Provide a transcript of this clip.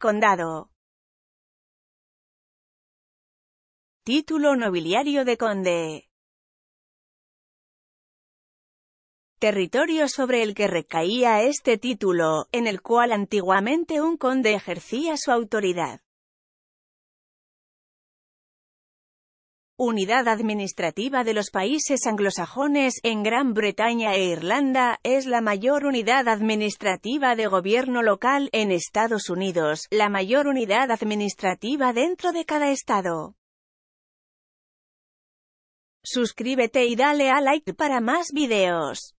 Condado. Título nobiliario de conde. Territorio sobre el que recaía este título, en el cual antiguamente un conde ejercía su autoridad. unidad administrativa de los países anglosajones, en Gran Bretaña e Irlanda, es la mayor unidad administrativa de gobierno local, en Estados Unidos, la mayor unidad administrativa dentro de cada estado. Suscríbete y dale a like para más videos.